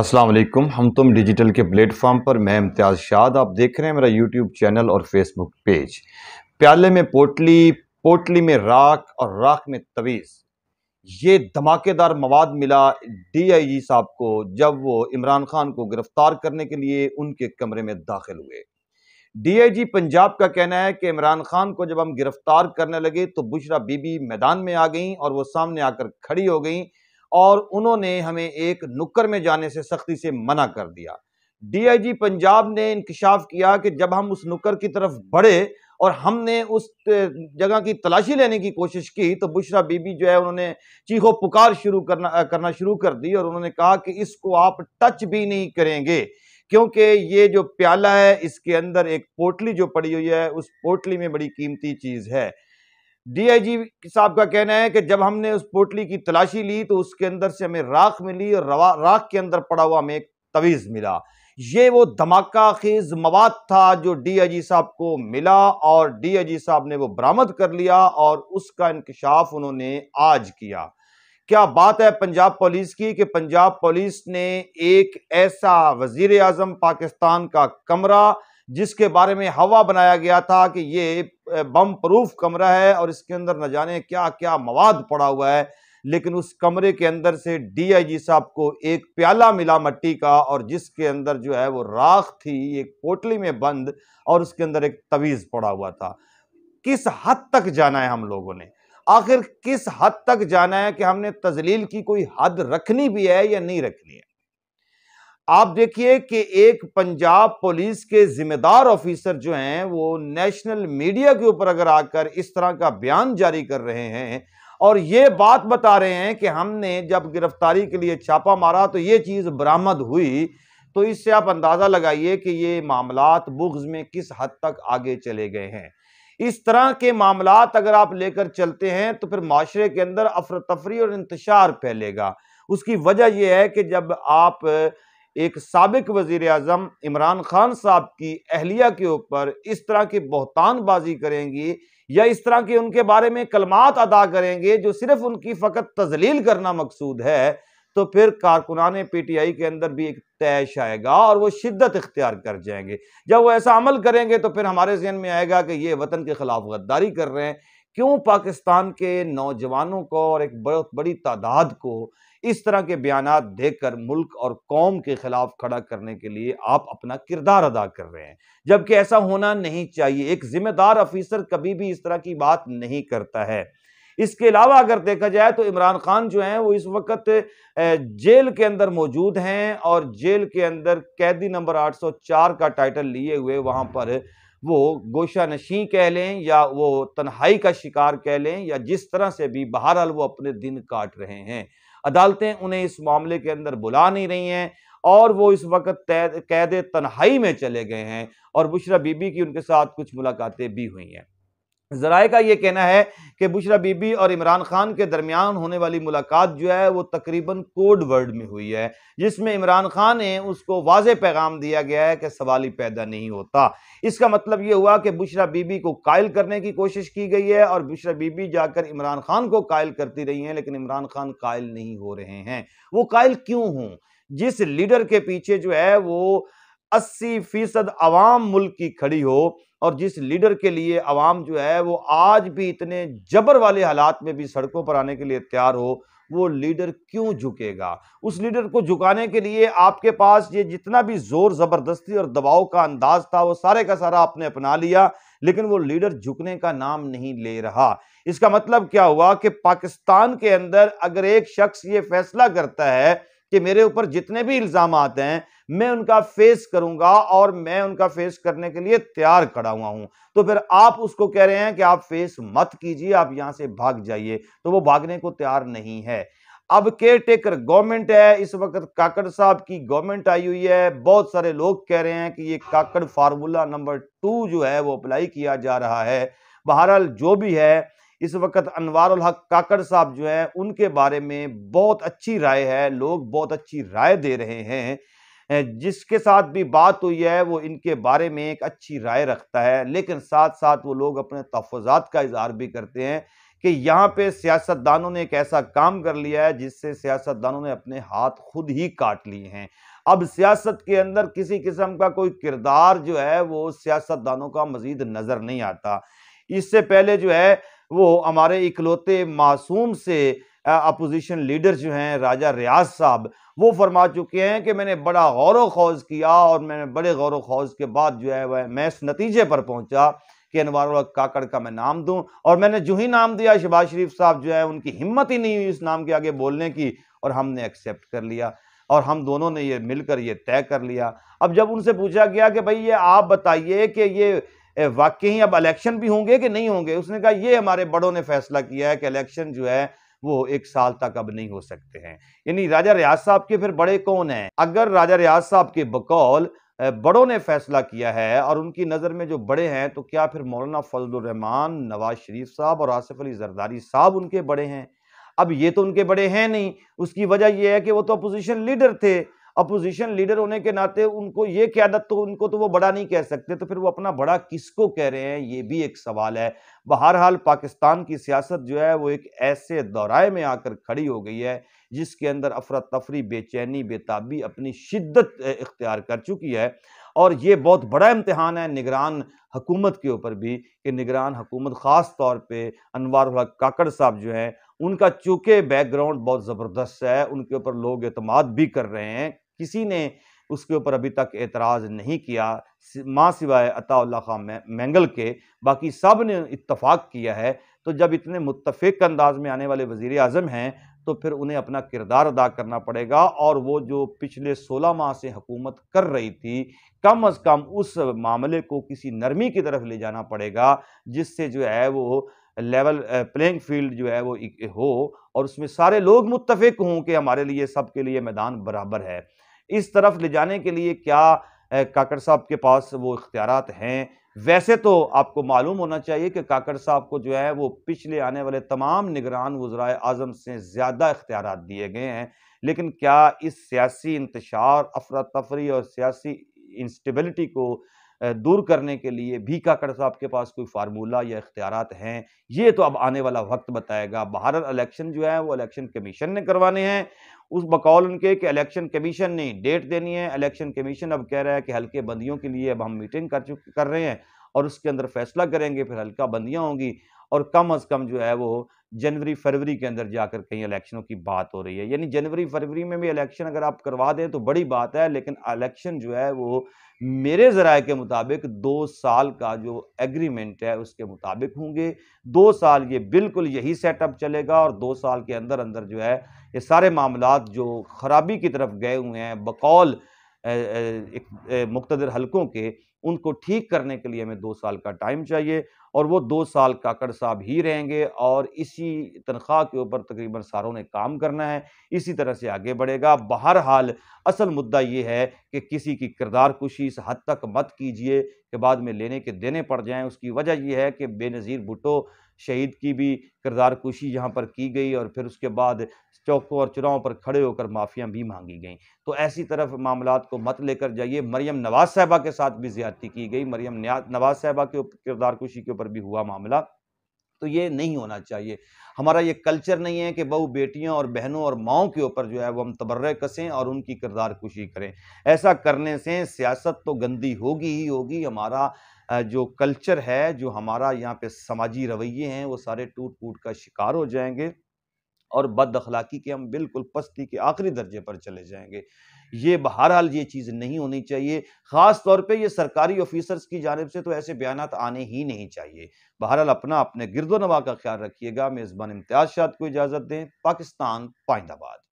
असलम हम तुम डिजिटल के प्लेटफॉर्म पर मैं इम्तियाज़ शाद आप देख रहे हैं मेरा यूट्यूब चैनल और फेसबुक पेज प्याले में पोटली पोटली में राख और राख में तवीज़ ये धमाकेदार मवाद मिला जी साहब को जब वो इमरान खान को गिरफ्तार करने के लिए उनके कमरे में दाखिल हुए जी पंजाब का कहना है कि इमरान खान को जब हम गिरफ्तार करने लगे तो बुशरा बीबी मैदान में आ गई और वो सामने आकर खड़ी हो गई और उन्होंने हमें एक नुक्कर में जाने से सख्ती से मना कर दिया डीआईजी पंजाब ने इंकशाफ किया कि जब हम उस नुक्कर की तरफ बढ़े और हमने उस जगह की तलाशी लेने की कोशिश की तो बुशरा बीबी जो है उन्होंने चीखो पुकार शुरू करना करना शुरू कर दी और उन्होंने कहा कि इसको आप टच भी नहीं करेंगे क्योंकि ये जो प्याला है इसके अंदर एक पोटली जो पड़ी हुई है उस पोटली में बड़ी कीमती चीज़ है डीआईजी साहब का कहना है कि जब हमने उस पोटली की तलाशी ली तो उसके अंदर से हमें राख मिली और राख के अंदर पड़ा हुआ हमें एक तवीज़ मिला ये वो धमाका खेज मवाद था जो डीआईजी साहब को मिला और डीआईजी साहब ने वो बरामद कर लिया और उसका इंकशाफ उन्होंने आज किया क्या बात है पंजाब पुलिस की कि पंजाब पुलिस ने एक ऐसा वजीर आजम पाकिस्तान का कमरा जिसके बारे में हवा बनाया गया था कि ये बम प्रूफ कमरा है और इसके अंदर न जाने क्या क्या मवाद पड़ा हुआ है लेकिन उस कमरे के अंदर से डीआईजी साहब को एक प्याला मिला मट्टी का और जिसके अंदर जो है वो राख थी एक पोटली में बंद और उसके अंदर एक तवीज़ पड़ा हुआ था किस हद तक जाना है हम लोगों ने आखिर किस हद तक जाना है कि हमने तजलील की कोई हद रखनी भी है या नहीं रखनी है आप देखिए कि एक पंजाब पुलिस के जिम्मेदार ऑफिसर जो हैं वो नेशनल मीडिया के ऊपर अगर आकर इस तरह का बयान जारी कर रहे हैं और ये बात बता रहे हैं कि हमने जब गिरफ्तारी के लिए छापा मारा तो ये चीज़ बरामद हुई तो इससे आप अंदाज़ा लगाइए कि ये मामला बुग्ज में किस हद तक आगे चले गए हैं इस तरह के मामला अगर आप लेकर चलते हैं तो फिर माशरे के अंदर अफरतफरी तफरी और इंतशार फैलेगा उसकी वजह यह है कि जब आप एक सबक वजीर अजम इमरान खान साहब की अहलिया के ऊपर इस तरह की बहतानबाजी करेंगी या इस तरह के उनके बारे में कलमात अदा करेंगे जो सिर्फ उनकी फ़कत तजलील करना मकसूद है तो फिर कारकुनान पी टी आई के अंदर भी एक तैश आएगा और वो शिद्दत इख्तियार कर जाएंगे जब वो ऐसा अमल करेंगे तो फिर हमारे जहन में आएगा कि ये वतन के ख़िलाफ़ गद्दारी कर रहे हैं क्यों पाकिस्तान के नौजवानों को और एक बहुत बड़ी तादाद को इस तरह के बयान देकर मुल्क और कौम के खिलाफ खड़ा करने के लिए आप अपना किरदार अदा कर रहे हैं जबकि ऐसा होना नहीं चाहिए एक जिम्मेदार अफिसर कभी भी इस तरह की बात नहीं करता है इसके अलावा अगर देखा जाए तो इमरान खान जो हैं वो इस वक्त जेल के अंदर मौजूद हैं और जेल के अंदर कैदी नंबर 804 का टाइटल लिए हुए वहाँ पर वो गोशा नशी कह लें या वो तन्हाई का शिकार कह लें या जिस तरह से भी बहरहाल वो अपने दिन काट रहे हैं अदालतें उन्हें इस मामले के अंदर बुला नहीं रही हैं और वो इस वक्त कैद तन्हाई में चले गए हैं और बुशरा बीबी की उनके साथ कुछ मुलाकातें भी हुई हैं जराए का ये कहना है कि बुशरा बीबी और इमरान खान के दरमियान होने वाली मुलाकात जो है वो तकरीबन कोड वर्ड में हुई है जिसमें इमरान खान ने उसको वाज पैगाम दिया गया है कि सवाल ही पैदा नहीं होता इसका मतलब ये हुआ कि बुशरा बीबी को कायल करने की कोशिश की गई है और बुशरा बीबी जाकर इमरान खान को कायल करती रही हैं लेकिन इमरान खान कायल नहीं हो रहे हैं वो कायल क्यों हों जिस लीडर के पीछे जो है वो अस्सी फीसद आवाम मुल्क की खड़ी हो और जिस लीडर के लिए अवाम जो है वो आज भी इतने जबर वाले हालात में भी सड़कों पर आने के लिए तैयार हो वो लीडर क्यों झुकेगा उस लीडर को झुकाने के लिए आपके पास ये जितना भी जोर ज़बरदस्ती और दबाव का अंदाज था वो सारे का सारा आपने अपना लिया लेकिन वो लीडर झुकने का नाम नहीं ले रहा इसका मतलब क्या हुआ कि पाकिस्तान के अंदर अगर एक शख्स ये फैसला करता है कि मेरे ऊपर जितने भी इल्ज़ाम हैं मैं उनका फेस करूंगा और मैं उनका फेस करने के लिए तैयार खड़ा हुआ हूं तो फिर आप उसको कह रहे हैं कि आप फेस मत कीजिए आप यहां से भाग जाइए तो वो भागने को तैयार नहीं है अब केयर टेकर गवर्नमेंट है इस वक्त काकड़ साहब की गवर्नमेंट आई हुई है बहुत सारे लोग कह रहे हैं कि ये काकड़ फार्मूला नंबर टू जो है वो अप्लाई किया जा रहा है बहरहाल जो भी है इस वक्त अनवारुल हक काकड़ साहब जो है उनके बारे में बहुत अच्छी राय है लोग बहुत अच्छी राय दे रहे हैं जिसके साथ भी बात हुई है वो इनके बारे में एक अच्छी राय रखता है लेकिन साथ साथ वो लोग अपने तहफ़ात का इजहार भी करते हैं कि यहाँ पे सियासतदानों ने एक ऐसा काम कर लिया है जिससे सियासतदानों ने अपने हाथ खुद ही काट लिए हैं अब सियासत के अंदर किसी किस्म का कोई किरदार जो है वो सियासतदानों का मजीद नज़र नहीं आता इससे पहले जो है वो हमारे इकलौते मासूम से अपोजिशन लीडर जो हैं राजा रियाज साहब वो फरमा चुके हैं कि मैंने बड़ा गौर खौज किया और मैंने बड़े गौर खौज के बाद जो है वह मैं इस नतीजे पर पहुंचा कि अनवार काकड़ का मैं नाम दूं और मैंने जो ही नाम दिया शहबाज शरीफ साहब जो है उनकी हिम्मत ही नहीं हुई इस नाम के आगे बोलने की और हमने एक्सेप्ट कर लिया और हम दोनों ने ये मिलकर ये तय कर लिया अब जब उनसे पूछा गया कि भाई ये आप बताइए कि ये वाकई अब इलेक्शन भी होंगे कि नहीं होंगे उसने कहा ये हमारे बड़ों ने फैसला किया है कि इलेक्शन जो है वो एक साल तक अब नहीं हो सकते हैं यानी राजा रियाज साहब के फिर बड़े कौन हैं अगर राजा रियाज साहब के बकौल बड़ों ने फैसला किया है और उनकी नज़र में जो बड़े हैं तो क्या फिर मौलाना फजलरहमान नवाज शरीफ साहब और आसिफ अली जरदारी साहब उनके बड़े हैं अब ये तो उनके बड़े हैं नहीं उसकी वजह यह है कि वो तो अपोजिशन लीडर थे अपोजिशन लीडर होने के नाते उनको ये क्यादत तो उनको तो वो बड़ा नहीं कह सकते तो फिर वो अपना बड़ा किसको कह रहे हैं ये भी एक सवाल है बहरहाल पाकिस्तान की सियासत जो है वो एक ऐसे दौराए में आकर खड़ी हो गई है जिसके अंदर अफरा तफरी बेचैनी बेताबी अपनी शिद्दत इख्तियार कर चुकी है और ये बहुत बड़ा इम्तहान है निगरान हकूमत के ऊपर भी कि निगरान हकूमत ख़ास तौर पर अनवर काकड़ साहब जो हैं उनका चूँकि बैकग्राउंड बहुत ज़बरदस्त है उनके ऊपर लोग अतमाद भी कर रहे हैं किसी ने उसके ऊपर अभी तक एतराज़ नहीं किया माँ सिवाय अता खां मैंगल के बाकी सब ने इतफाक़ किया है तो जब इतने मुतफ़ अंदाज में आने वाले वज़ी अजम हैं तो फिर उन्हें अपना किरदार अदा करना पड़ेगा और वो जो पिछले 16 माह से हुकूमत कर रही थी कम अज़ कम उस मामले को किसी नरमी की तरफ ले जाना पड़ेगा जिससे जो है वो लेवल प्लेइंग फील्ड जो है वो हो और उसमें सारे लोग मुतफिक हों कि हमारे लिए सब के लिए मैदान बराबर है इस तरफ ले जाने के लिए क्या काकड़ साहब के पास वो इख्तियार हैं वैसे तो आपको मालूम होना चाहिए कि काकड़ साहब को जो है वो पिछले आने वाले तमाम निगरान वज्रा आजम से ज़्यादा इख्तियार दिए गए हैं लेकिन क्या इस सियासी इंतशार अफरा तफरी और सियासी इंस्टेबिलिटी को दूर करने के लिए भी काकड़ साहब के पास कोई फार्मूला या इख्तियार हैं ये तो अब आने वाला वक्त बताएगा भारत इलेक्शन जो है वो इलेक्शन कमीशन ने करवाने हैं उस बकौल उनके कि इलेक्शन कमीशन ने डेट देनी है इलेक्शन कमीशन अब कह रहा है कि हल्के बंदियों के लिए अब हम मीटिंग कर चुके कर रहे हैं और उसके अंदर फैसला करेंगे फिर हल्का बंदियाँ होंगी और कम अज़ कम जो है वो जनवरी फरवरी के अंदर जाकर कहीं इलेक्शनों की बात हो रही है यानी जनवरी फरवरी में भी इलेक्शन अगर आप करवा दें तो बड़ी बात है लेकिन इलेक्शन जो है वो मेरे ज़राए के मुताबिक दो साल का जो एग्रीमेंट है उसके मुताबिक होंगे दो साल ये बिल्कुल यही सेटअप चलेगा और दो साल के अंदर अंदर जो है ये सारे मामला जो खराबी की तरफ गए हुए हैं बकौल मुख्तर हलकों के उनको ठीक करने के लिए हमें दो साल का टाइम चाहिए और वो दो साल काकड़ साहब ही रहेंगे और इसी तनख्वाह के ऊपर तकरीबन सारों ने काम करना है इसी तरह से आगे बढ़ेगा बहरहाल असल मुद्दा ये है कि किसी की किरदार कुशी इस हद तक मत कीजिए कि बाद में लेने के देने पड़ जाएं उसकी वजह यह है कि बेनज़ीर भुटो शहीद की भी किरदार कुशी यहाँ पर की गई और फिर उसके बाद चौकों और चुनाव पर खड़े होकर माफ़ियाँ भी मांगी गई तो ऐसी तरफ मामला को मत लेकर जाइए मरियम नवाज साहबा के साथ भी ज्यादा ज्यादती की गई मरियम नवाज साहबा के किरदार कुशी के ऊपर भी हुआ मामला तो ये नहीं होना चाहिए हमारा ये कल्चर नहीं है कि बहू बेटियों और बहनों और माओ के ऊपर जो है वो हम तबर्र कसें और उनकी किरदार कुशी करें ऐसा करने से सियासत तो गंदी होगी ही होगी हमारा जो कल्चर है जो हमारा यहाँ पे समाजी रवैये हैं वो सारे टूट फूट का शिकार हो जाएंगे और बद अखलाक़ी के हम बिल्कुल पस्ती के आखिरी दर्जे पर चले जाएंगे ये बहरहाल ये चीज़ नहीं होनी चाहिए ख़ास तौर पे ये सरकारी ऑफिसर्स की जानब से तो ऐसे बयान आने ही नहीं चाहिए बहरहाल अपना अपने गिरदो नवा का ख्याल रखिएगा मेज़बान इम्तियाज़ शाद को इजाज़त दें पाकिस्तान पाइंदाबाद